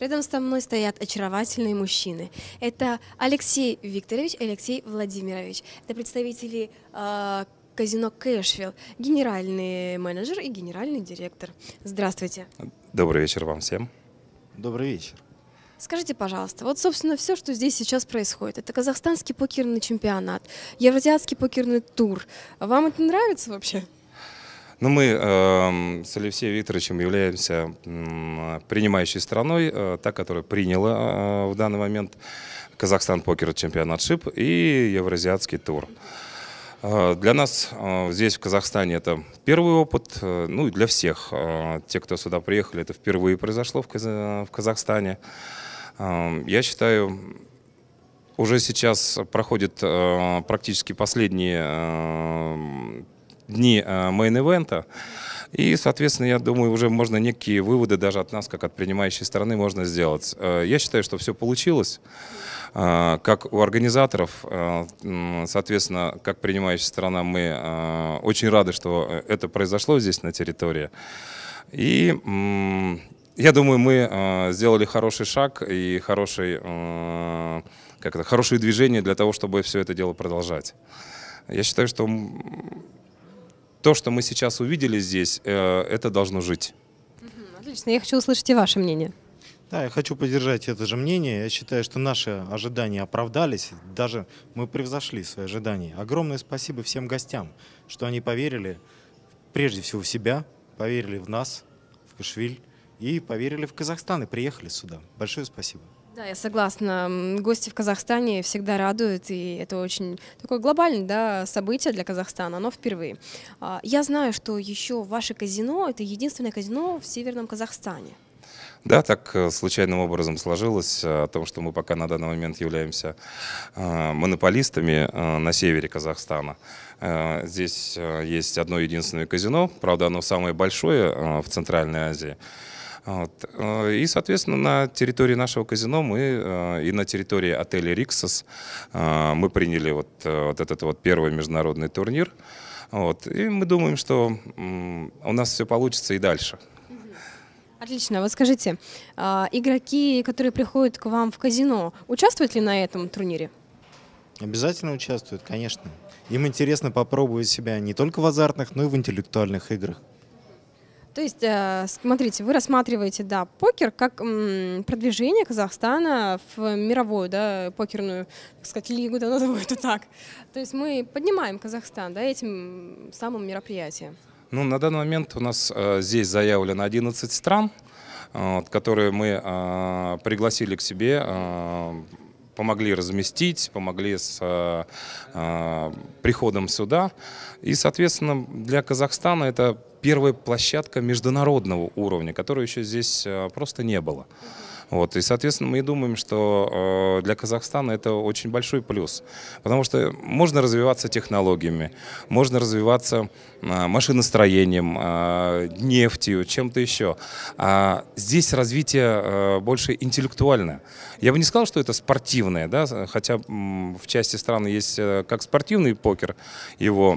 Рядом со мной стоят очаровательные мужчины. Это Алексей Викторович и Алексей Владимирович. Это представители э, казино Кэшвилл, генеральный менеджер и генеральный директор. Здравствуйте. Добрый вечер вам всем. Добрый вечер. Скажите, пожалуйста, вот, собственно, все, что здесь сейчас происходит. Это казахстанский покерный чемпионат, евразиатский покерный тур. Вам это нравится вообще? Ну мы э, с Алексеем Викторовичем являемся э, принимающей страной, э, та, которая приняла э, в данный момент Казахстан покер чемпионат ШИП и Евразиатский тур. Э, для нас э, здесь, в Казахстане, это первый опыт, ну и для всех. Те, кто сюда приехали, это впервые произошло в Казахстане. Я считаю, уже сейчас проходят практически последние дни мейн-эвента. И, соответственно, я думаю, уже можно некие выводы даже от нас, как от принимающей стороны, можно сделать. Э, я считаю, что все получилось. Э, как у организаторов, э, соответственно, как принимающая сторона, мы очень рады, что это произошло здесь, на территории. И я думаю, мы сделали хороший шаг и хороший, как это, хорошие движения для того, чтобы все это дело продолжать. Я считаю, что то, что мы сейчас увидели здесь, э, это должно жить. Отлично, я хочу услышать и ваше мнение. Да, я хочу поддержать это же мнение. Я считаю, что наши ожидания оправдались, даже мы превзошли свои ожидания. Огромное спасибо всем гостям, что они поверили прежде всего в себя, поверили в нас, в Кашвиль и поверили в Казахстан и приехали сюда. Большое спасибо. Да, я согласна. Гости в Казахстане всегда радуют, и это очень такое глобальное да, событие для Казахстана, оно впервые. А, я знаю, что еще ваше казино – это единственное казино в Северном Казахстане. Да, так э, случайным образом сложилось э, о том, что мы пока на данный момент являемся э, монополистами на севере Казахстана. Здесь есть одно единственное казино, правда, оно самое большое в Центральной Азии. Вот. Э, и, соответственно, на территории нашего казино мы э, и на территории отеля «Риксос» э, мы приняли вот, вот этот вот первый международный турнир. Вот. И мы думаем, что у нас все получится и дальше. Отлично. Вот скажите, игроки, которые приходят к вам в казино, участвуют ли на этом турнире? Обязательно участвуют, конечно. Им интересно попробовать себя не только в азартных, но и в интеллектуальных играх. То есть, э, смотрите, вы рассматриваете, да, покер как продвижение Казахстана в мировую, да, покерную, так сказать, лигу, да, назовут это так. То есть мы поднимаем Казахстан, да, этим самым мероприятием. Ну, на данный момент у нас э, здесь заявлено 11 стран, э, которые мы пригласили к себе помогли разместить, помогли с э, э, приходом сюда. И, соответственно, для Казахстана это первая площадка международного уровня, которой еще здесь э, просто не было. Вот. И, соответственно, мы думаем, что э, для Казахстана это очень большой плюс, потому что можно развиваться технологиями, можно развиваться э, машиностроением, э, нефтью, чем-то еще. А здесь развитие больше интеллектуальное. Я бы не сказал, что это спортивное, да, хотя в части страны есть как спортивный покер, его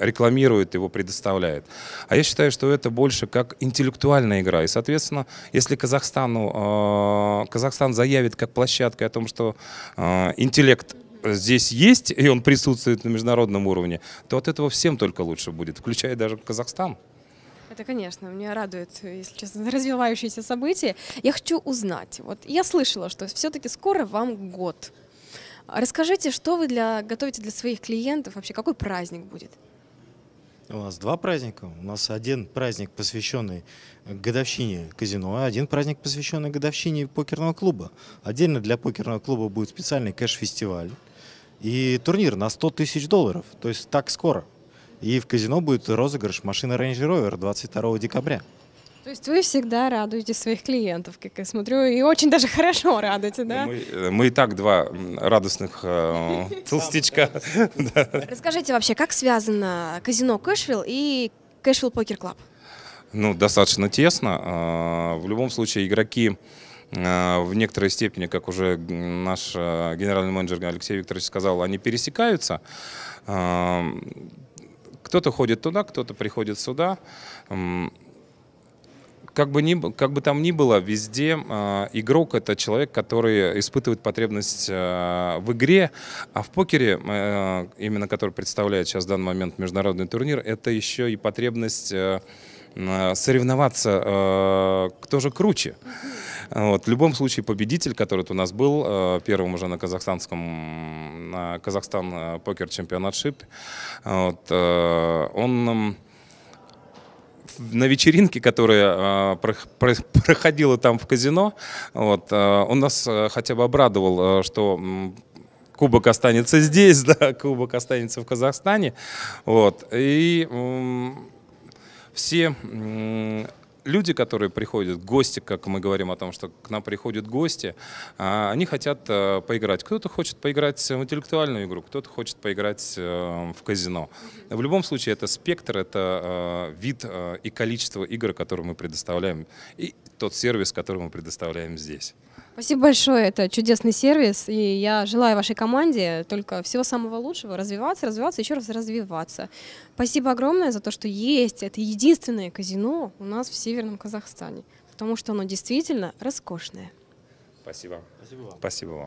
рекламирует, его предоставляет. А я считаю, что это больше как интеллектуальная игра. И, соответственно, если Казахстану ну, а, Казахстан заявит как площадка о том, что а, интеллект здесь есть, и он присутствует на международном уровне, то от этого всем только лучше будет, включая даже Казахстан. Это, конечно, меня радует, если честно, развивающиеся события. Я хочу узнать, вот я слышала, что все-таки скоро вам год. Расскажите, что вы для, готовите для своих клиентов, вообще какой праздник будет? У нас два праздника. У нас один праздник, посвященный годовщине казино, а один праздник, посвященный годовщине покерного клуба. Отдельно для покерного клуба будет специальный кэш-фестиваль и турнир на 100 тысяч долларов. То есть так скоро. И в казино будет розыгрыш машины Range Rover 22 декабря. То есть вы всегда радуете своих клиентов, как я смотрю, и очень даже хорошо радуете, да? Мы, мы и так два радостных э, толстячка. Расскажите вообще, как связано казино Кэшвилл и Кэшвилл Покер Клаб? Ну, достаточно тесно. А, в любом случае, игроки а, в некоторой степени, как уже наш э, генеральный менеджер Алексей Викторович сказал, они пересекаются. А, кто-то ходит туда, кто-то приходит сюда как бы, ни, как бы там ни было, везде э, игрок — это человек, который испытывает потребность э, в игре, а в покере, э, именно который представляет сейчас в данный момент международный турнир, это еще и потребность э, соревноваться, э, кто же круче. Вот. В любом случае, победитель, который у нас был первым уже на казахстанском на Казахстан покер чемпионатшип, вот, он на вечеринке, которая а, проходила там в казино, вот, а, он нас э, хотя бы обрадовал, э, что кубок останется здесь, да, кубок останется в Казахстане. Вот. И все люди, которые приходят, гости, как мы говорим о том, что к нам приходят гости, а, они хотят э, поиграть. Кто-то хочет поиграть в интеллектуальную игру, кто-то хочет поиграть э, в казино. В любом случае, это спектр, это э, вид и количество игр, которые мы предоставляем, и тот сервис, который мы предоставляем здесь. Спасибо большое, это чудесный сервис, и я желаю вашей команде только всего самого лучшего, развиваться, развиваться, еще раз развиваться. Спасибо огромное за то, что есть, это единственное казино у нас в Северном Казахстане, потому что оно действительно роскошное. Спасибо. Спасибо вам. Спасибо вам.